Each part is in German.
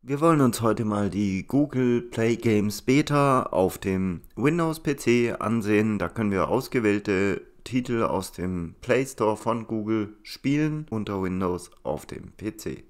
Wir wollen uns heute mal die Google Play Games Beta auf dem Windows PC ansehen. Da können wir ausgewählte Titel aus dem Play Store von Google spielen unter Windows auf dem PC.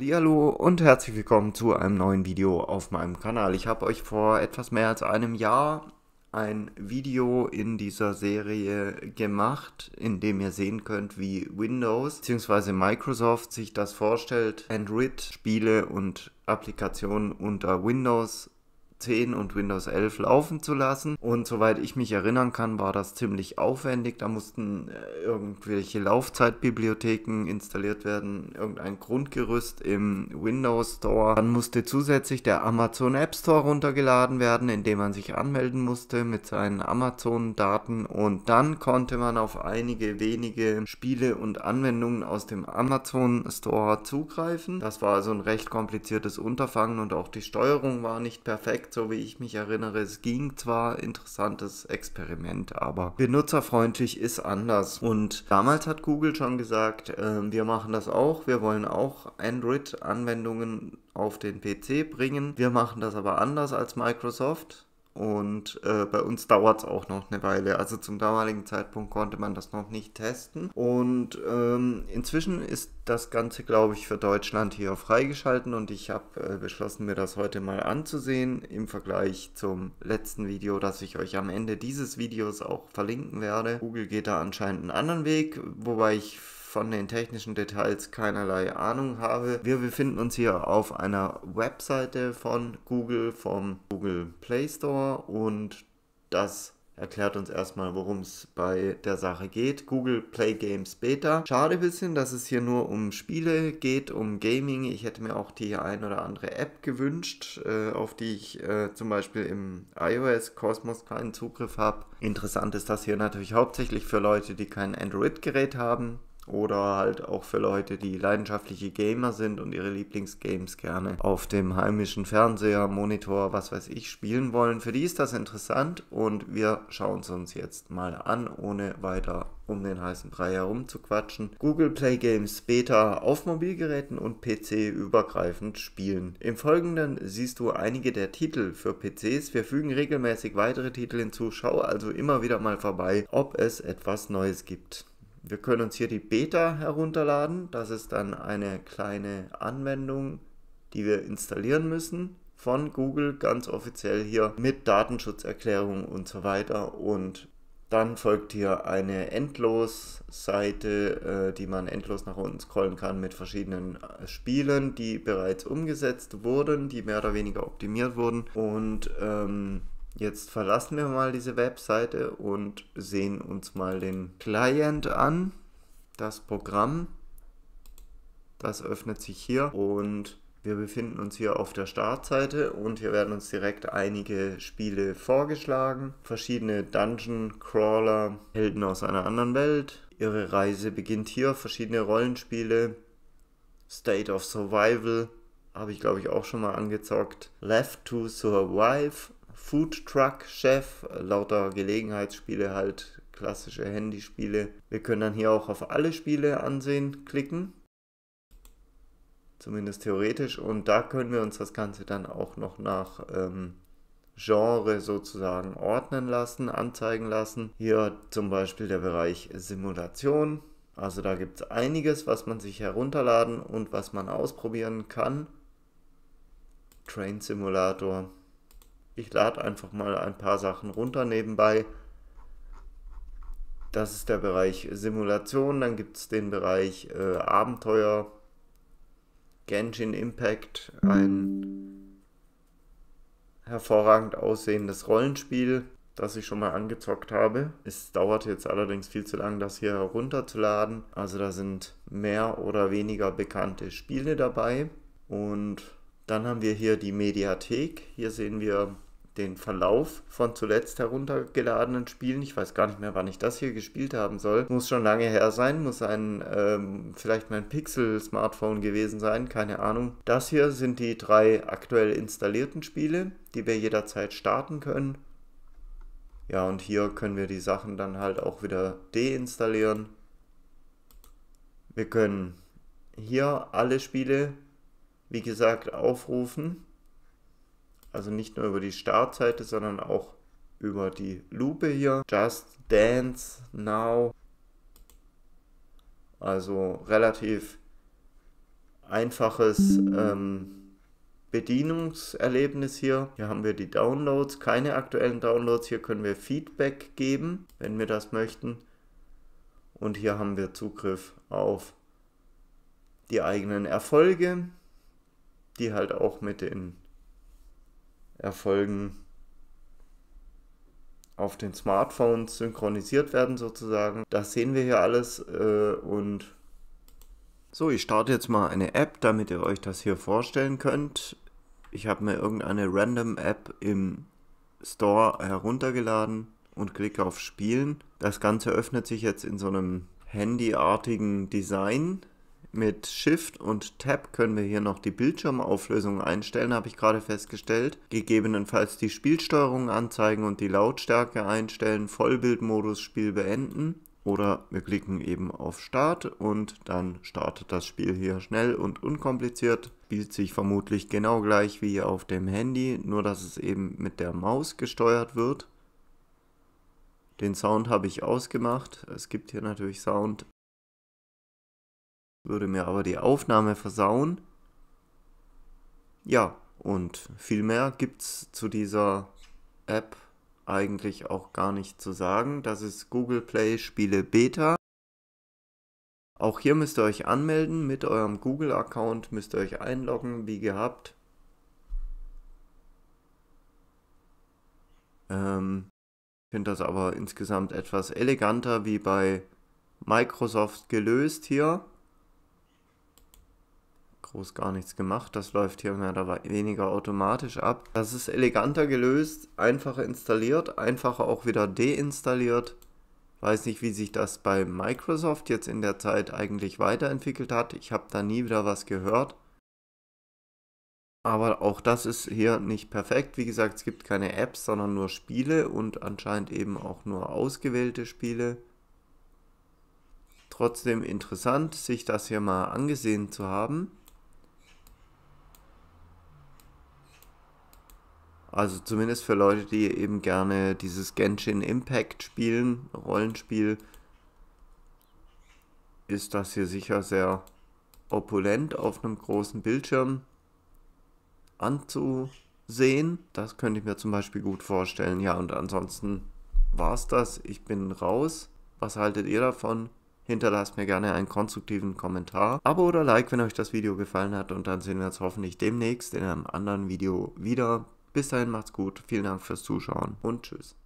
Hallo und herzlich willkommen zu einem neuen Video auf meinem Kanal. Ich habe euch vor etwas mehr als einem Jahr ein Video in dieser Serie gemacht, in dem ihr sehen könnt, wie Windows bzw. Microsoft sich das vorstellt, Android-Spiele und Applikationen unter Windows 10 und Windows 11 laufen zu lassen. Und soweit ich mich erinnern kann, war das ziemlich aufwendig. Da mussten äh, irgendwelche Laufzeitbibliotheken installiert werden, irgendein Grundgerüst im Windows Store. Dann musste zusätzlich der Amazon App Store runtergeladen werden, indem man sich anmelden musste mit seinen Amazon-Daten. Und dann konnte man auf einige wenige Spiele und Anwendungen aus dem Amazon Store zugreifen. Das war also ein recht kompliziertes Unterfangen und auch die Steuerung war nicht perfekt. Projekt, so wie ich mich erinnere. Es ging zwar interessantes Experiment, aber benutzerfreundlich ist anders. Und damals hat Google schon gesagt, äh, wir machen das auch, wir wollen auch Android-Anwendungen auf den PC bringen. Wir machen das aber anders als Microsoft und äh, bei uns dauert es auch noch eine Weile. Also zum damaligen Zeitpunkt konnte man das noch nicht testen und ähm, inzwischen ist das Ganze, glaube ich, für Deutschland hier freigeschalten und ich habe äh, beschlossen, mir das heute mal anzusehen im Vergleich zum letzten Video, das ich euch am Ende dieses Videos auch verlinken werde. Google geht da anscheinend einen anderen Weg, wobei ich von den technischen Details keinerlei Ahnung habe. Wir befinden uns hier auf einer Webseite von Google, vom Google Play Store und das erklärt uns erstmal, worum es bei der Sache geht. Google Play Games Beta. Schade bisschen, dass es hier nur um Spiele geht, um Gaming. Ich hätte mir auch die ein oder andere App gewünscht, äh, auf die ich äh, zum Beispiel im iOS Cosmos keinen Zugriff habe. Interessant ist das hier natürlich hauptsächlich für Leute, die kein Android-Gerät haben oder halt auch für Leute, die leidenschaftliche Gamer sind und ihre Lieblingsgames gerne auf dem heimischen Fernseher, Monitor, was weiß ich, spielen wollen. Für die ist das interessant und wir schauen es uns jetzt mal an, ohne weiter um den heißen Brei herum zu quatschen. Google Play Games Beta auf Mobilgeräten und PC übergreifend spielen. Im Folgenden siehst du einige der Titel für PCs. Wir fügen regelmäßig weitere Titel hinzu. Schau also immer wieder mal vorbei, ob es etwas Neues gibt. Wir können uns hier die Beta herunterladen. Das ist dann eine kleine Anwendung, die wir installieren müssen von Google ganz offiziell hier mit Datenschutzerklärung und so weiter. Und dann folgt hier eine Endlos-Seite, äh, die man endlos nach unten scrollen kann mit verschiedenen äh, Spielen, die bereits umgesetzt wurden, die mehr oder weniger optimiert wurden. Und ähm, Jetzt verlassen wir mal diese Webseite und sehen uns mal den Client an, das Programm. Das öffnet sich hier und wir befinden uns hier auf der Startseite und hier werden uns direkt einige Spiele vorgeschlagen. Verschiedene Dungeon, Crawler, Helden aus einer anderen Welt. Ihre Reise beginnt hier, verschiedene Rollenspiele, State of Survival, habe ich glaube ich auch schon mal angezockt. Left to Survive Foodtruck-Chef, lauter Gelegenheitsspiele halt, klassische Handyspiele. Wir können dann hier auch auf alle Spiele ansehen klicken, zumindest theoretisch. Und da können wir uns das Ganze dann auch noch nach ähm, Genre sozusagen ordnen lassen, anzeigen lassen. Hier zum Beispiel der Bereich Simulation. Also da gibt es einiges, was man sich herunterladen und was man ausprobieren kann. Train Simulator ich lade einfach mal ein paar Sachen runter nebenbei. Das ist der Bereich Simulation, dann gibt es den Bereich äh, Abenteuer, Genshin Impact, ein hervorragend aussehendes Rollenspiel, das ich schon mal angezockt habe. Es dauert jetzt allerdings viel zu lang, das hier herunterzuladen. Also da sind mehr oder weniger bekannte Spiele dabei. Und dann haben wir hier die Mediathek. Hier sehen wir den Verlauf von zuletzt heruntergeladenen Spielen. Ich weiß gar nicht mehr, wann ich das hier gespielt haben soll. Muss schon lange her sein, muss ein, ähm, vielleicht mein Pixel-Smartphone gewesen sein, keine Ahnung. Das hier sind die drei aktuell installierten Spiele, die wir jederzeit starten können. Ja, und hier können wir die Sachen dann halt auch wieder deinstallieren. Wir können hier alle Spiele, wie gesagt, aufrufen also nicht nur über die Startseite, sondern auch über die Lupe hier. Just Dance Now. Also relativ einfaches ähm, Bedienungserlebnis hier. Hier haben wir die Downloads, keine aktuellen Downloads. Hier können wir Feedback geben, wenn wir das möchten. Und hier haben wir Zugriff auf die eigenen Erfolge, die halt auch mit den erfolgen, auf den Smartphones synchronisiert werden sozusagen. Das sehen wir hier alles äh, und so, ich starte jetzt mal eine App, damit ihr euch das hier vorstellen könnt. Ich habe mir irgendeine random App im Store heruntergeladen und klicke auf Spielen. Das Ganze öffnet sich jetzt in so einem Handy-artigen Design. Mit Shift und Tab können wir hier noch die Bildschirmauflösung einstellen, habe ich gerade festgestellt. Gegebenenfalls die Spielsteuerung anzeigen und die Lautstärke einstellen, Vollbildmodus Spiel beenden. Oder wir klicken eben auf Start und dann startet das Spiel hier schnell und unkompliziert. Spielt sich vermutlich genau gleich wie auf dem Handy, nur dass es eben mit der Maus gesteuert wird. Den Sound habe ich ausgemacht. Es gibt hier natürlich Sound würde mir aber die Aufnahme versauen. Ja, und viel mehr gibt es zu dieser App eigentlich auch gar nicht zu sagen. Das ist Google Play Spiele Beta. Auch hier müsst ihr euch anmelden mit eurem Google-Account, müsst ihr euch einloggen, wie gehabt. Ähm, finde das aber insgesamt etwas eleganter wie bei Microsoft gelöst hier groß gar nichts gemacht. Das läuft hier mehr oder weniger automatisch ab. Das ist eleganter gelöst, einfacher installiert, einfacher auch wieder deinstalliert. Weiß nicht, wie sich das bei Microsoft jetzt in der Zeit eigentlich weiterentwickelt hat. Ich habe da nie wieder was gehört. Aber auch das ist hier nicht perfekt. Wie gesagt, es gibt keine Apps, sondern nur Spiele und anscheinend eben auch nur ausgewählte Spiele. Trotzdem interessant, sich das hier mal angesehen zu haben. Also zumindest für Leute, die eben gerne dieses Genshin Impact spielen, Rollenspiel, ist das hier sicher sehr opulent auf einem großen Bildschirm anzusehen. Das könnte ich mir zum Beispiel gut vorstellen. Ja, und ansonsten war es das. Ich bin raus. Was haltet ihr davon? Hinterlasst mir gerne einen konstruktiven Kommentar. Abo oder Like, wenn euch das Video gefallen hat. Und dann sehen wir uns hoffentlich demnächst in einem anderen Video wieder. Bis dahin macht's gut, vielen Dank fürs Zuschauen und tschüss.